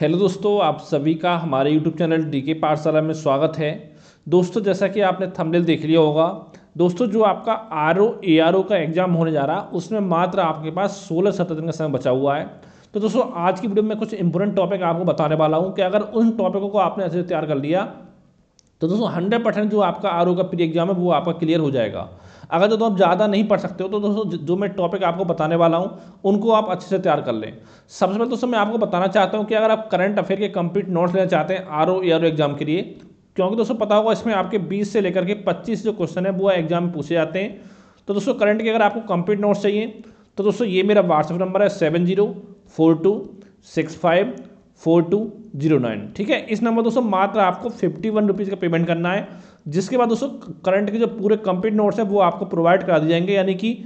hello दोस्तों आप सभी का हमारे यूट्यूब चैनल डी के पाठशाला में स्वागत है दोस्तों जैसा कि आपने थंबनेल देख लिया होगा दोस्तों जो आपका R O A R O का एग्ज़ाम होने जा रहा उसमें मात्र आपके पास सोलह सत्रह दिन का समय बचा हुआ है तो दोस्तों आज की वीडियो में कुछ इंपॉर्टेंट टॉपिक आपको बताने वाला हूँ कि अगर उन टॉपिकों को आपने ऐसे तैयार कर लिया तो दोस्तों हंड्रेड परसेंट जो आपका आर ओ का प्री एग्ज़ाम है वो आपका क्लियर हो जाएगा अगर दोस्तों तो आप ज़्यादा नहीं पढ़ सकते हो तो दोस्तों जो मैं टॉपिक आपको बताने वाला हूँ उनको आप अच्छे से तैयार कर लें सबसे पहले दोस्तों मैं आपको बताना चाहता हूँ कि अगर आप करंट अफेयर के कम्प्लीट नोट्स लेना चाहते हैं आर ओ एग्जाम के लिए क्योंकि दोस्तों पता होगा इसमें आपके बीस से लेकर के पच्चीस जो क्वेश्चन है वो एग्जाम में पूछे जाते हैं तो दोस्तों करंट के अगर आपको कम्प्लीट नोट्स चाहिए तो दोस्तों ये मेरा व्हाट्सअप नंबर है seven zero four two six five four two zero nine ठीक है इस नंबर दोस्तों मात्र आपको फिफ्टी वन रुपीज़ का पेमेंट करना है जिसके बाद दोस्तों करंट के जो पूरे कंप्लीट नोट्स हैं वो आपको प्रोवाइड करा दिए जाएंगे यानी कि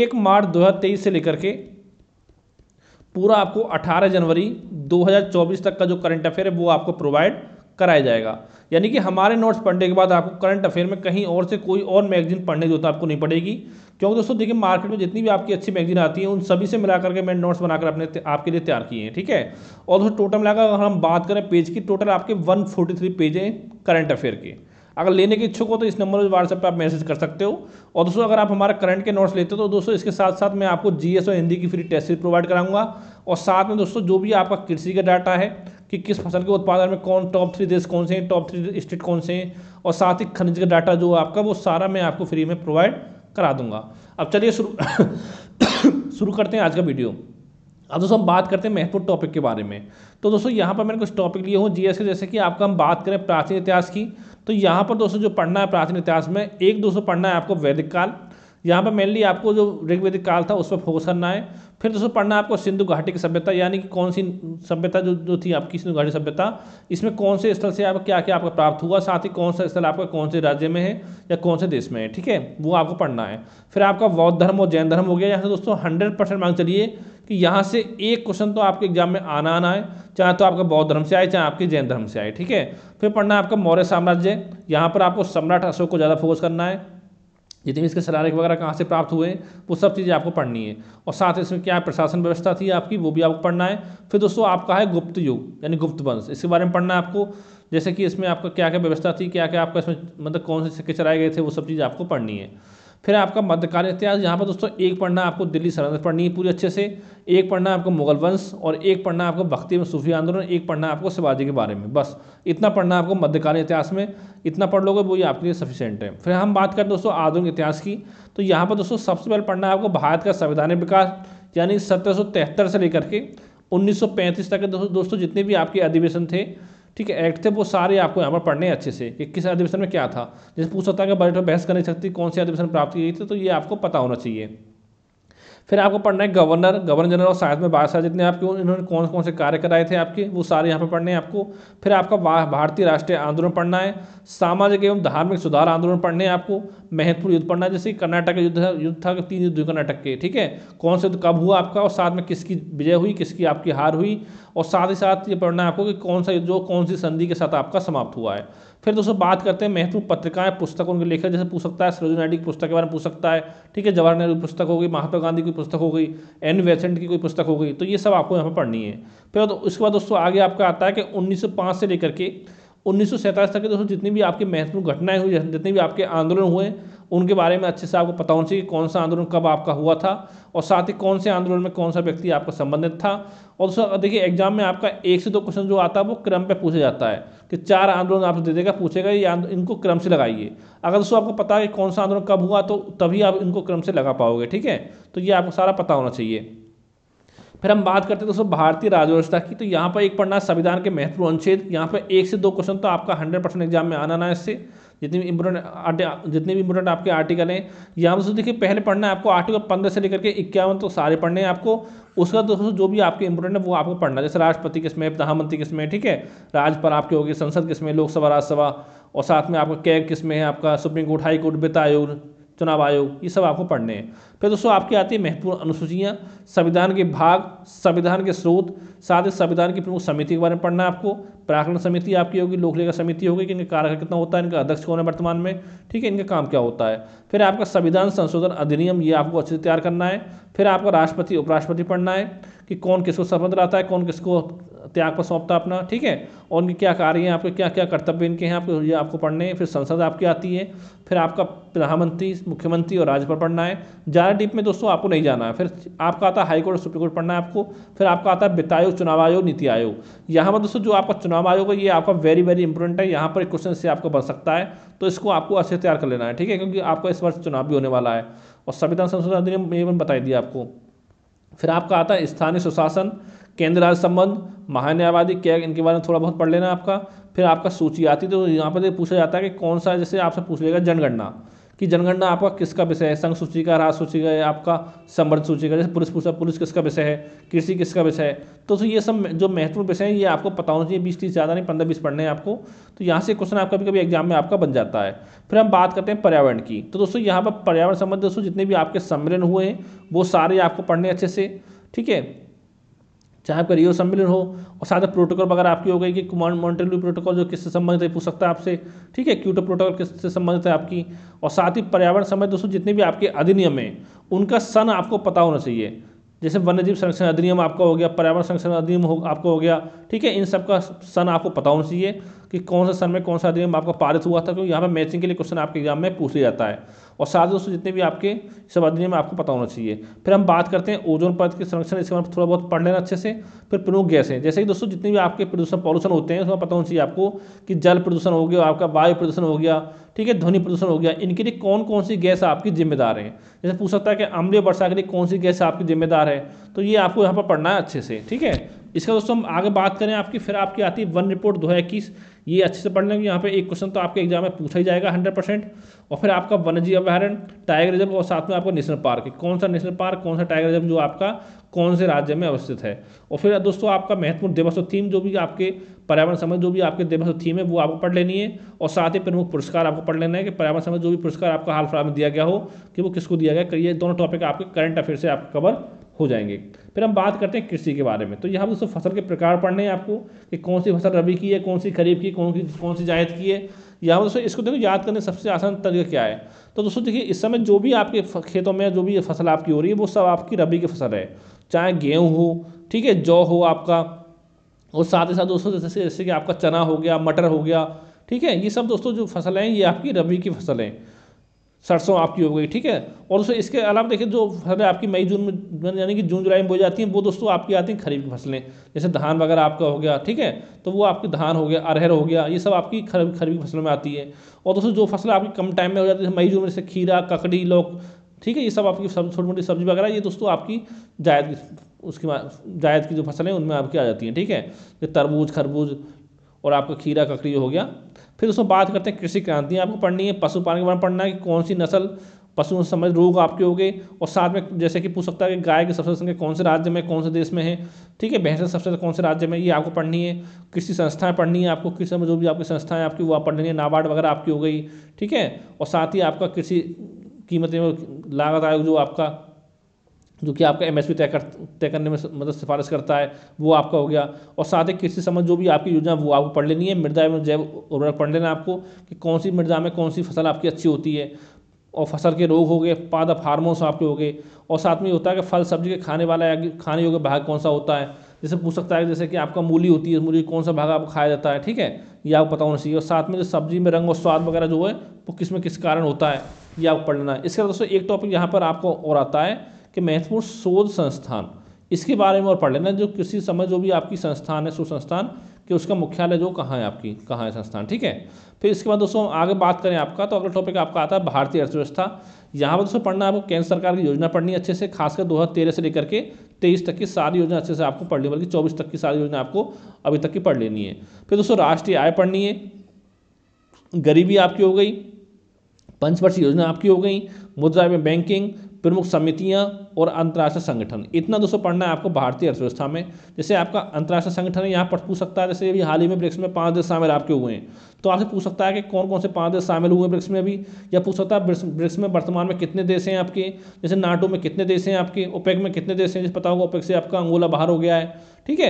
एक मार्च दो से लेकर के पूरा आपको 18 जनवरी 2024 तक का जो करंट अफेयर है वो आपको प्रोवाइड कराया जाएगा यानी कि हमारे नोट्स पढ़ने के बाद आपको करंट अफेयर में कहीं और से कोई और मैगजीन पढ़ने की जरूरत आपको नहीं पड़ेगी क्योंकि दोस्तों देखिए मार्केट में जितनी भी आपकी अच्छी मैगजीन आती है उन सभी से मिला करके मैंने नोट्स बनाकर अपने आपके लिए तैयार किए हैं ठीक है और दोस्तों टोटल मिलाकर अगर हम बात करें पेज की टोटल आपके वन पेज हैं करंट अफेयर के अगर लेने के इच्छुक हो तो इस नंबर पर व्हाट्सएप पर आप मैसेज कर सकते हो और दोस्तों अगर आप हमारा करंट के नोट्स लेते हो तो दोस्तों इसके साथ साथ मैं आपको जीएस और हिंदी की फ्री टेस्ट सीरीज प्रोवाइड कराऊंगा और साथ में दोस्तों जो भी आपका कृषि का डाटा है कि किस फसल के उत्पादन में कौन टॉप थ्री देश कौन से हैं टॉप थ्री स्टेट कौन से हैं और साथ ही खनिज का डाटा जो आपका वो सारा मैं आपको फ्री में प्रोवाइड करा दूंगा अब चलिए शुरू शुरू करते हैं आज का वीडियो अब दोस्तों हम बात करते हैं महत्वपूर्ण टॉपिक के बारे में तो दोस्तों यहाँ पर मैंने कुछ टॉपिक लिए हूँ जीएस के जैसे कि आपका हम बात करें प्राचीन इतिहास की तो यहाँ पर दोस्तों जो पढ़ना है प्राचीन इतिहास में एक दोस्तों पढ़ना है आपको वैदिक काल यहाँ पर मेनली आपको जो ऋग्वेदिक काल था उस पर फोकस करना है फिर दोस्तों पढ़ना आपको सिंधु घाटी की सभ्यता यानी कि कौन सी सभ्यता जो जो थी आपकी सिंधु घाटी सभ्यता इसमें कौन से स्थल से आप क्या क्या आपको प्राप्त हुआ साथ ही कौन सा स्थल आपका कौन से राज्य में है या कौन से देश में है ठीक है वो आपको पढ़ना है फिर आपका बौद्ध धर्म और जैन धर्म हो गया यहाँ से दोस्तों हंड्रेड परसेंट मांग चलिए कि यहाँ से एक क्वेश्चन तो आपके एग्जाम में आना आना है चाहे तो आपका बौद्ध धर्म से आए चाहे आपके जैन धर्म से आए ठीक है फिर पढ़ना है आपका मौर्य साम्राज्य यहाँ पर आपको सम्राट अशोक को ज़्यादा फोकस करना है जितने भी इसके सलाहकार वगैरह कहाँ से प्राप्त हुए वो सब चीज़ें आपको पढ़नी है और साथ ही इसमें क्या प्रशासन व्यवस्था थी आपकी वो भी आपको पढ़ना है फिर दोस्तों आपका है गुप्त युग यानी गुप्त वंश इसके बारे में पढ़ना है आपको जैसे कि इसमें आपका क्या क्या व्यवस्था थी क्या क्या आपका इसमें मतलब कौन से सिक्के चलाए गए थे वो सब चीज़ आपको पढ़नी है फिर आपका मध्यकालीन इतिहास यहाँ पर दोस्तों एक पढ़ना आपको दिल्ली सरहद पढ़नी है पूरी अच्छे से एक पढ़ना आपको मुगल वंश और एक पढ़ना आपको भक्ति में सूफी आंदोलन एक पढ़ना आपको शिवाजी के बारे में बस इतना पढ़ना आपको मध्यकालीन इतिहास में इतना पढ़ लोगे वही आपके लिए सफिशेंट है फिर हम बात करें दोस्तों आधुनिक इतिहास की तो यहाँ पर दोस्तों सबसे पहले पढ़ना आपको भारत का संविधानिक विकास यानी सत्रह से लेकर के उन्नीस तक दोस्तों दोस्तों जितने भी आपके अधिवेशन थे ठीक है एक्ट थे वो सारे आपको यहाँ पर पढ़ने अच्छे से कि किस अधिवेशन में क्या था जैसे पूछ सकता है कि बजट में बहस करनी सकती कौन सी अधिवेशन प्राप्त की गई थी तो ये आपको पता होना चाहिए फिर आपको पढ़ना है गवर्नर गवर्नर जनरल और शायद में बादशाह जितने आपके इन्होंने कौन कौन से कार्य कराए थे आपके वो सारे यहाँ पर पढ़ने हैं आपको फिर आपका भारतीय राष्ट्रीय आंदोलन पढ़ना है सामाजिक एवं धार्मिक सुधार आंदोलन पढ़ने हैं आपको महत्वपूर्ण युद्ध पढ़ना जैसे कर्नाटक का युद्ध युद्ध था तीन युद्ध हुए कर्नाटक के ठीक है कौन सा युद्ध कब हुआ आपका और साथ में किसकी विजय हुई किसकी आपकी हार हुई और साथ ही साथ ये पढ़ना है आपको कि कौन सा युद्ध जो कौन सी संधि के साथ आपका समाप्त हुआ है फिर दोस्तों बात करते हैं महत्वपूर्ण पत्रिकाएं पुस्तक उनके लेखक जैसे पूछ सकता है सरोजी नायडू की पुस्तक के बारे में पूछ सकता है ठीक है जवाहर नेहरू की पुस्तक हो गई महात्मा गांधी की पुस्तक हो गई एन वैसेंट की कोई पुस्तक हो गई तो ये सब आपको यहाँ पर पढ़नी है फिर उसके बाद दोस्तों आगे आपका आता है कि उन्नीस से लेकर के उन्नीस सौ तक के दोस्तों जितनी भी आपकी महत्वपूर्ण घटनाएं हुई जितने भी आपके आंदोलन हुए उनके बारे में अच्छे से आपको पता होना चाहिए कौन सा आंदोलन कब आपका हुआ था और साथ ही कौन से आंदोलन में कौन सा व्यक्ति आपका संबंधित था और दोस्तों देखिए एग्जाम में आपका एक से दो क्वेश्चन जो आता है वो क्रम पे पूछा जाता है कि चार आंदोलन आपसे दे देगा पूछेगा ये इनको क्रम से लगाइए अगर दोस्तों आपको पता है कि कौन सा आंदोलन कब हुआ तो तभी आप इनको क्रम से लगा पाओगे ठीक है तो ये आपको सारा पता होना चाहिए फिर हम बात करते हैं दोस्तों भारतीय राजव्यवस्था की तो यहाँ पर एक पढ़ना है संविधान के महत्वपूर्ण अनुच्छेद यहाँ पर एक से दो क्वेश्चन तो आपका हंड्रेड परसेंट एग्जाम में आना ना इससे जितने भी इम्पोर्टेंट जितने भी इम्पोर्टेंट आपके आर्टिकल हैं यहाँ पर देखिए पहले पढ़ना है आपको आर्टिकल पंद्रह से लेकर के इक्यावन तो सारे पढ़ने हैं आपको उसका दोस्तों जो भी आपके इंपोर्टेंट है वो आपको पढ़ना है जैसे राष्ट्रपति किसमें प्रधानमंत्री किसमें ठीक है राज्यपाल आपके होगी संसद किसमें लोकसभा राज्यसभा और साथ में आपका कैग किसमें है आपका सुप्रीम कोर्ट हाई कोर्ट वित्त आयोग चुनाव आयोग ये सब आपको पढ़ने हैं फिर दोस्तों आपकी आती है महत्वपूर्ण अनुसूचियाँ संविधान के भाग संविधान के स्रोत साथ ही संविधान की प्रमुख समिति के बारे में पढ़ना है आपको प्राकरण समिति आपकी होगी लोकलेखा समिति होगी कि इनका कार्यकाल कितना होता है इनका अध्यक्ष कौन है वर्तमान में ठीक है इनका काम क्या होता है फिर आपका संविधान संशोधन अधिनियम ये आपको अच्छे से तैयार करना है फिर आपका राष्ट्रपति उपराष्ट्रपति पढ़ना है कि कौन किसको स्वतंत्र रहता है कौन किसको त्याग पर सौंपता अपना ठीक है और उनके क्या कार्य हैं आपके क्या क्या कर्तव्य इनके हैं आपको ये आपको पढ़ने हैं फिर संसद आपकी आती है फिर आपका प्रधानमंत्री मुख्यमंत्री और राज्यपाल पढ़ना है ज़्यादा डीप में दोस्तों आपको नहीं जाना है फिर आपका आता है हाईकोर्ट और सुप्रीम कोर्ट पढ़ना है आपको फिर आपका आता है वित्त आयोग चुनाव आयोग नीति आयोग यहाँ पर दोस्तों जो आपका चुनाव आयोग है ये आपका वेरी वेरी इंपॉर्टेंट है यहाँ पर एक क्वेश्चन से आपको बन सकता है तो इसको आपको अच्छे तैयार कर लेना है ठीक है क्योंकि आपका इस वर्ष चुनाव भी होने वाला है और संविधान संशोधन अधिनियम ये बताई दिया आपको फिर आपका आता है स्थानीय सुशासन केंद्र राज्य संबंध महान्यायवादी क्या इनके बारे में थोड़ा बहुत पढ़ लेना आपका फिर आपका सूची आती तो यहाँ पर पूछा जाता है कि कौन सा जैसे आपसे पूछ लेगा जनगणना कि जनगणना आपका किसका विषय है संघ सूची का राज सूची का आपका संवर्ध सूची का जैसे पुलिस पूछा पुलिस किसका विषय है कृषि किसका विषय है तो, तो ये सब जो महत्वपूर्ण विषय हैं ये आपको पता होना चाहिए बीस तीस ज़्यादा नहीं पंद्रह बीस पढ़ने हैं आपको तो यहाँ से क्वेश्चन आपका कभी कभी एग्जाम में आपका बन जाता है फिर हम बात करते हैं पर्यावरण की तो दोस्तों यहाँ पर पर्यावरण संबंध दोस्तों जितने भी आपके सम्मेलन हुए हैं वो सारे आपको पढ़ने अच्छे से ठीक है चाहे आपका रियो सम्मेलन हो और साथ प्रोटोकॉल वगैरह आपकी हो गई कि मॉन्टेलू प्रोटोकॉल जो किससे संबंधित है पूछ सकता है आपसे ठीक है क्यूटो प्रोटोकॉल किससे संबंधित है आपकी और साथ ही पर्यावरण समय दोस्तों जितने भी आपके अधिनियम हैं उनका सन आपको पता होना चाहिए जैसे वन्यजीव संरक्षण अधिनियम आपका हो गया पर्यावरण संरक्षण अधिनियम हो आपका हो गया ठीक है इन सब का सन आपको पता होना चाहिए कि कौन सा सन में कौन सा अधिनियम आपका पारित हुआ था क्योंकि यहाँ पर मैचिंग के लिए क्वेश्चन आपके एग्जाम में लिया जाता है और साथ ही दोस्तों जितने भी आपके सब अधिनियम आपको पता होना चाहिए फिर हम बात करते हैं ओजोन पद के संरक्षण इसके बारे में थोड़ा बहुत पढ़ लेना अच्छे से फिर प्रमुख गैसें जैसे कि दोस्तों जितने भी आपके प्रदूषण पॉल्यूशन होते हैं उसमें पता होना चाहिए आपको कि जल प्रदूषण हो गया आपका वायु प्रदूषण हो गया ठीक है ध्वनि प्रदूषण हो गया इनके लिए कौन कौन सी गैस आपकी जिम्मेदार है जैसे पूछ सकता है कि अम्लीय वर्षा के लिए कौन सी गैस आपकी जिम्मेदार है तो ये आपको यहाँ पर पढ़ना है अच्छे से ठीक है इसका दोस्तों हम आगे बात करें आपकी फिर आपकी आती है वन रिपोर्ट दो हज़ार इक्कीस ये अच्छे से पढ़ लेंगे यहाँ पे एक क्वेश्चन तो आपके एग्जाम में पूछा ही जाएगा हंड्रेड परसेंट और फिर आपका वन्यजीव अभ्यारण टाइगर रिजर्व और साथ में आपका नेशनल पार्क कौन सा नेशनल पार्क कौन सा टाइगर रिजर्व जो आपका कौन से राज्य में अवस्थित है और फिर दोस्तों आपका महत्वपूर्ण देवस्व थीम जो भी आपके पर्यावरण समय जो भी आपके देवस्व थीम है वो आपको पढ़ लेनी है और साथ ही प्रमुख पुरस्कार आपको पढ़ लेना है कि पर्यावरण समय जो भी पुरस्कार आपका हाल फिलहाल में दिया गया हो कि वो किसको दिया गया ये दोनों टॉपिक आपके करंट अफेयर से आप कवर हो जाएंगे फिर हम बात करते हैं कृषि के बारे में तो यहाँ दोस्तों फसल के प्रकार पढ़ने हैं आपको कि कौन सी फसल रबी की है कौन सी खरीफ की कौन सी कौन सी जायद की है यहाँ दोस्तों इसको देखो याद करने सबसे आसान तरीका क्या है तो दोस्तों देखिए इस समय जो भी आपके खेतों में जो भी फसल आपकी हो रही है वो सब आपकी रबी की फसल है चाहे गेहूँ हो ठीक है जौ हो आपका और साथ ही साथ दोस्तों जैसे जैसे कि आपका चना हो गया मटर हो गया ठीक है ये सब दोस्तों जो फसल हैं ये आपकी रबी की फसल हैं सरसों आपकी हो गई ठीक है और उससे इसके अलावा देखिए जो फसलें आपकी मई जून में यानी कि जून जुलाई में बोई जाती हैं वो दोस्तों आपकी आती हैं खरीफ की फसलें जैसे धान वगैरह आपका हो गया ठीक है तो वो आपकी धान हो गया अरहर हो गया ये सब आपकी खरीफ खरीफ फसलों में आती है और दोस्तों जो फसल आपकी कम टाइम में हो जाती है मई जून में जैसे खीरा ककड़ी लौक ठीक है ये सब आपकी सब छोटी मोटी सब्जी वगैरह ये दोस्तों आपकी जायद उसकी जायद की जो फसलें उनमें आपकी आ जाती हैं ठीक है तरबूज खरबूज और आपका खीरा ककड़ी हो गया फिर उसमें बात करते हैं कृषि क्रांति आपको पढ़नी है पशुपालन के बारे में पढ़ना है कि कौन सी नस्ल पशु समय रोग आपके हो गए और साथ में जैसे कि पूछ सकता है कि गाय की सबसे संख्या कौन से राज्य में कौन से देश में है ठीक है भैंस सबसे कौन से राज्य में ये आपको पढ़नी है कृषि संस्थाएं पढ़नी है आपको कृषि में जो भी आपकी संस्थाएं आपकी वो आप पढ़नी है नाबार्ड वगैरह आपकी हो गई ठीक है और साथ ही आपका कृषि कीमतें लागत आयोग जो आपका जो कि आपका एम तय कर तय करने में मतलब सिफारिश करता है वो आपका हो गया और साथ ही कृषि संबंध जो भी आपकी योजना वो आपको पढ़ लेनी है मृदा एवं जैव उर्वरक पढ़ लेना आपको कि कौन सी मृदा में कौन सी फसल आपकी अच्छी होती है और फसल के रोग हो गए पादप हार्मोन्स आपके हो गए और साथ में होता है कि फल सब्जी के खाने वाला या खाने योग्य भाग कौन सा होता है जैसे पूछ सकता है जैसे कि आपका मूली होती है मूली कौन सा भाग आपको खाया जाता है ठीक है यह आपको पता होना चाहिए और साथ में जो सब्जी में रंग और स्वाद वगैरह जो है वो किस में किस कारण होता है यह आपको पढ़ लेना है इसके बाद दोस्तों एक टॉपिक यहाँ पर आपको और आता है कि महत्वपूर्ण शोध संस्थान इसके बारे में और पढ़ लेना जो किसी समय जो भी आपकी संस्थान है सुसंस्थान कि उसका मुख्यालय जो कहाँ है आपकी कहाँ है संस्थान ठीक है फिर इसके बाद दोस्तों आगे बात करें आपका तो अगला टॉपिक आपका आता है भारतीय अर्थव्यवस्था यहाँ पर दोस्तों पढ़ना आपको केंद्र सरकार की योजना पढ़नी अच्छे से खासकर दो हज़ार तेरह से लेकर के तेईस तक की सारी योजना अच्छे से आपको पढ़ बल्कि चौबीस तक की सारी योजना आपको अभी तक की पढ़ लेनी है फिर दोस्तों राष्ट्रीय आय पढ़नी है गरीबी आपकी हो गई पंचवर्षीय योजना आपकी हो गई मुद्रा में बैंकिंग प्रमुख समितियां और अंतर्राष्ट्रीय संगठन इतना दोस्तों पढ़ना है आपको भारतीय अर्थव्यवस्था में जैसे आपका अंतर्राष्ट्रीय संगठन यहाँ पर पूछ सकता है जैसे अभी हाल ही में ब्रिक्स में पाँच देश शामिल आपके हुए हैं तो आपसे पूछ सकता है कि कौन कौन से पाँच देश शामिल हुए ब्रिक्स में अभी या पूछ सकता है ब्रिक्स में वर्तमान में कितने देश हैं आपके जैसे नाटो में कितने देश हैं आपके ओपेक में कितने देश हैं जैसे पता होगा ओपेक से आपका अंगोला बाहर हो गया है ठीक है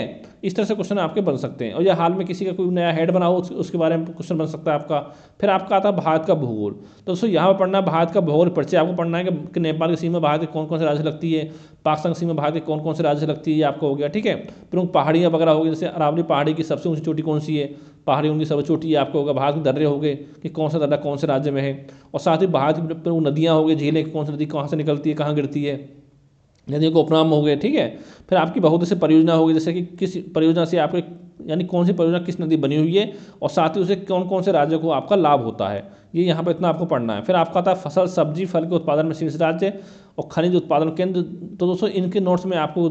इस तरह से क्वेश्चन आपके बन सकते हैं और या हाल में किसी का कोई नया हेड बना हो उसके बारे में क्वेश्चन बन सकता है आपका फिर आपका आता है भारत का भूगोल तो दोस्तों यहाँ पर पढ़ना है भारत का भूगोल पर्चे आपको पढ़ना है कि नेपाल की सीमा भारत के कौन कौन से राज्य लगती है पाकिस्तान की सीमा भारत के कौन कौन से राज्य लगती है ये आपका हो गया ठीक है प्रमुख पहाड़ियाँ वगैरह हो गई जैसे अरावली पहाड़ी की सबसे ऊँची चोटी कौन सी है पहाड़ी होंगी सब चोटी आपको होगा भारत के दर्रे हो गए कि कौन सा दर्रा कौन से राज्य में है और साथ ही भारत की वो नदियाँ होगी झीलें कौन सी नदी कहाँ से निकलती है कहाँ गिरती है नदियों को उपनाम हो गए ठीक है फिर आपकी बहुत से परियोजना होगी जैसे कि किस परियोजना से आपके यानी कौन सी परियोजना किस नदी बनी हुई है और साथ ही उसे कौन कौन से राज्य को आपका लाभ होता है ये यहाँ पर इतना आपको पढ़ना है फिर आपका था फसल सब्जी फल के उत्पादन में शीर्ष राज्य और खनिज उत्पादन केंद्र तो दोस्तों इनके नोट्स में आपको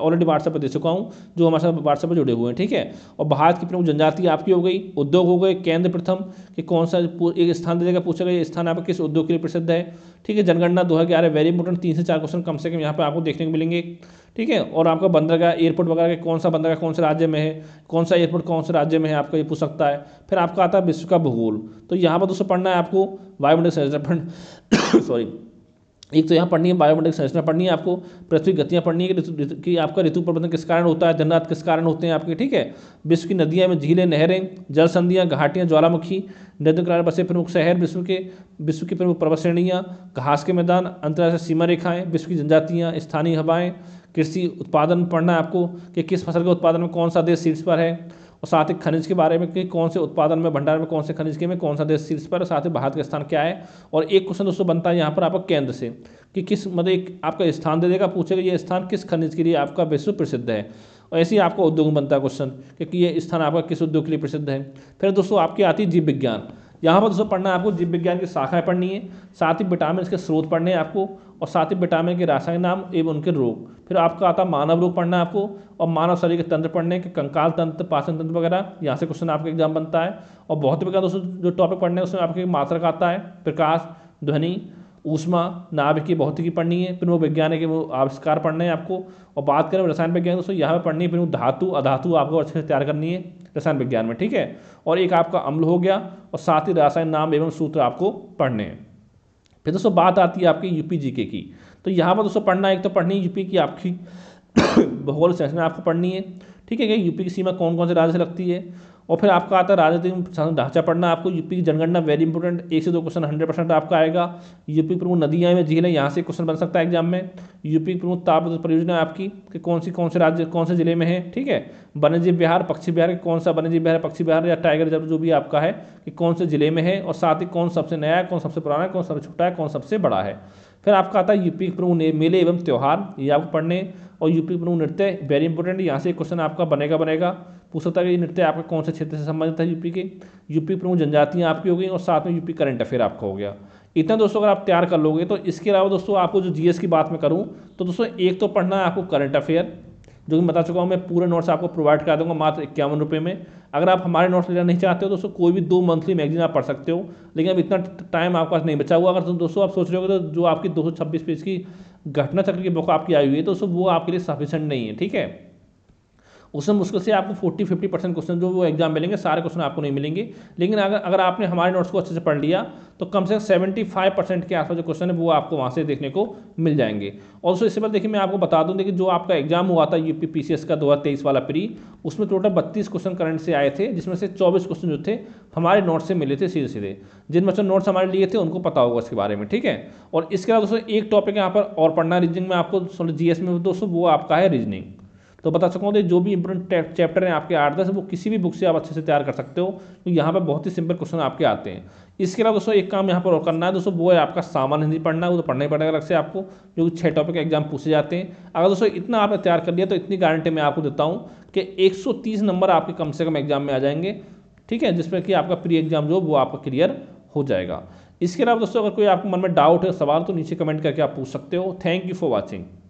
ऑलरेडी व्हाट्सएप पर दे चुका हूँ जो हमारे साथ व्हाट्सएप पर जुड़े हुए हैं ठीक है और भारत की प्रमुख जनजाति आपकी हो गई उद्योग हो गए केंद्र प्रथम कि कौन सा एक स्थान देगा पूछा गया स्थान आपका किस उद्योग के लिए प्रसिद्ध है ठीक है जनगणना दो हज़ार ग्यारह वेरी इंपोर्टेंट तीन से चार क्वेश्चन कम से कम यहाँ पर आपको देखने को मिलेंगे ठीक है और आपका बंदरगाह एयरपोर्ट वगैरह का कौन सा बंदरगाह कौन से राज्य में है कौन सा एयरपोर्ट कौन से राज्य में है आपका ये पूछ सकता है फिर आपका आता है विश्व का भूगोल तो यहाँ पर दोस्तों पढ़ना है आपको वायुमंडल सॉरी एक तो यहाँ पढ़नी है बायोमेटिक संरचना पढ़नी है आपको पृथ्वी गतियाँ पढ़नी है कि कि आपका ऋतु प्रबंधन किस कारण होता है दिन किस कारण होते हैं आपके ठीक है विश्व की नदियाँ में झीलें नहरें जल संधियाँ घाटियाँ ज्वालामुखी नदियों किनारे बसे प्रमुख शहर विश्व के विश्व की प्रमुख पर्वत श्रेणियाँ घास के मैदान अंतर्राष्ट्रीय सीमा रेखाएँ विश्व की जनजातियाँ स्थानीय हवाएँ कृषि उत्पादन पढ़ना है आपको कि किस फसल के उत्पादन में कौन सा देश सीट्स पर है और साथ ही खनिज के बारे में कि कौन से उत्पादन में भंडार में कौन से खनिज के में कौन सा देश शीर्ष पर साथ ही भारत का स्थान क्या है और एक क्वेश्चन दोस्तों बनता है यहाँ पर आपका केंद्र से कि किस मतलब एक आपका स्थान दे देगा पूछेगा ये स्थान किस खनिज के लिए आपका विश्व प्रसिद्ध है और ऐसे ही आपका उद्योग बनता है क्वेश्चन क्योंकि ये स्थान आपका किस उद्योग के लिए प्रसिद्ध है फिर दोस्तों आपकी आती है जीव विज्ञान यहाँ पर दोस्तों पढ़ना है आपको जीव विज्ञान की शाखाएं पढ़नी है साथ ही विटामिन के स्रोत पढ़ने हैं आपको और साथ ही विटामिन के रासायनिक नाम एवं उनके रोग फिर आपका आता है मानव रोग पढ़ना है आपको और मानव शरीर के तंत्र पढ़ने के कंकाल तंत्र पाचन तंत्र वगैरह यहाँ से क्वेश्चन आपका एग्जाम बनता है और बहुत ही दोस्तों जो टॉपिक पढ़ने उसमें आपके मात्रक आता है प्रकाश ध्वनि ऊष्मा नाभिकी भौतिकी पढ़नी है फिर वो वैज्ञानिक वो आविष्कार पढ़ने हैं आपको और बात करें रसायन विज्ञान दोस्तों यहाँ पर पढ़नी है फिर वो धातु अधातु आपको अच्छे से तैयार करनी है रसायन विज्ञान में ठीक है और एक आपका अम्ल हो गया और साथ ही रासायन नाम एवं सूत्र आपको पढ़ने हैं फिर दोस्तों बात आती है आपकी यूपी जीके की तो यहाँ पर दोस्तों पढ़ना एक तो पढ़नी है यूपी की आपकी भूगोल सेक्शन में आपको पढ़नी है ठीक है क्या यूपी की सीमा कौन कौन से राज्य से लगती है और फिर आपका आता है राजनीतिक ढांचा पढ़ना आपको यूपी की जनगणना वेरी इंपॉर्टेंट एक से दो क्वेश्चन हंड्रेड परसेंट आपका आएगा यूपी प्रमुख नदियाँ में झील है यहाँ से क्वेश्चन बन सकता है एग्जाम में यूपी की प्रमुख ताप परियोजना आपकी कि कौन सी कौन से राज्य कौन से जिले में है ठीक है वन्यजीव बिहार पक्षी बिहार कौन सा वन्यजीव बिहार पक्षी बिहार या टाइगर रिजर्व जो भी आपका है कि कौन से जिले में है और साथ ही कौन सबसे नया है कौन सबसे पुराना है कौन सबसे छोटा है कौन सबसे बड़ा है फिर आपका आता है यूपी के प्रमुख मेले एवं त्यौहार ये आपको पढ़ने और यूपी प्रमुख नृत्य वेरी इंपॉर्टेंट यहाँ से क्वेश्चन आपका बनेगा बनेगा पूछ सकता है कि नृत्य आपका कौन से क्षेत्र से संबंधित है यूपी के यूपी प्रमुख जनजातियाँ आपकी हो गई और साथ में यूपी करंट अफेयर आपका हो गया इतना दोस्तों अगर आप तैयार कर लोगे तो इसके अलावा दोस्तों आपको जो जीएस की बात में करूँ तो दोस्तों एक तो पढ़ना है आपको करंट अफेयर जो कि बता चुका हूँ मैं पूरे नोट्स आपको प्रोवाइड करा दूंगा मात्र इक्यावन रुपये में अगर आप हमारे नोट्स लेना नहीं चाहते हो तो दोस्तों कोई भी दो मंथली मैगजीन आप पढ़ सकते हो लेकिन अब इतना टाइम आपके पास नहीं बचा हुआ अगर दोस्तों आप सोच रहे हो तो जो आपकी 226 पेज की घटना चक्र की बुक आपकी आई हुई है तो वो आपके लिए सफिशेंट नहीं है ठीक है उसमें मुश्किल से आपको फोर्टी फिफ्टी परसेंट क्वेश्चन जो वो एग्जाम मिलेंगे सारे क्वेश्चन आपको नहीं मिलेंगे लेकिन अगर अगर आपने हमारे नोट्स को अच्छे से पढ़ लिया तो कम से कम सेवेंटी फाइव परसेंट के आसपास जो क्वेश्चन है वो आपको वहाँ से देखने को मिल जाएंगे और सो इससे बाद देखिए मैं आपको बता दूँ देखिए जो आपका एग्जाम हुआ था यू पी का दो वाला प्री उसमें टोटल बत्तीस क्वेश्चन करंट से आए थे जिसमें से चौबीस क्वेश्चन जो थे हमारे नोट्स से मिले थे सीधे सीधे जिन बच्चों नोट्स हमारे लिए थे उनको पता होगा इसके बारे में ठीक है और इसके अलावा दोस्तों एक टॉपिक यहाँ पर और पढ़ना रीजनिंग में आपको जी एस में दोस्तों वो आपका है रीजनिंग तो बता सकूँ तो जो भी इंपॉर्टेंट चैप्टर हैं आपके आठ दस वो किसी भी बुक से आप अच्छे से तैयार कर सकते हो तो यहाँ पर बहुत ही सिंपल क्वेश्चन आपके आते हैं इसके अलावा दोस्तों एक काम यहाँ पर और करना है दोस्तों वो है आपका सामान्य हिंदी पढ़ना है वो तो पढ़ना ही पड़ेगा अलग से आपको जो छः टॉपिक एग्जाम पूछे जाते हैं अगर दोस्तों इतना आपने तैयार कर लिया तो इतनी गारंटी मैं आपको देता हूँ कि 130 नंबर आपके कम से कम एग्जाम में आ जाएंगे ठीक है जिसमें कि आपका प्री एग्जाम जो वो आपका क्लियर हो जाएगा इसके अलावा दोस्तों अगर कोई आपके मन में डाउट है सवाल तो नीचे कमेंट करके आप पूछ सकते हो थैंक यू फॉर वॉचिंग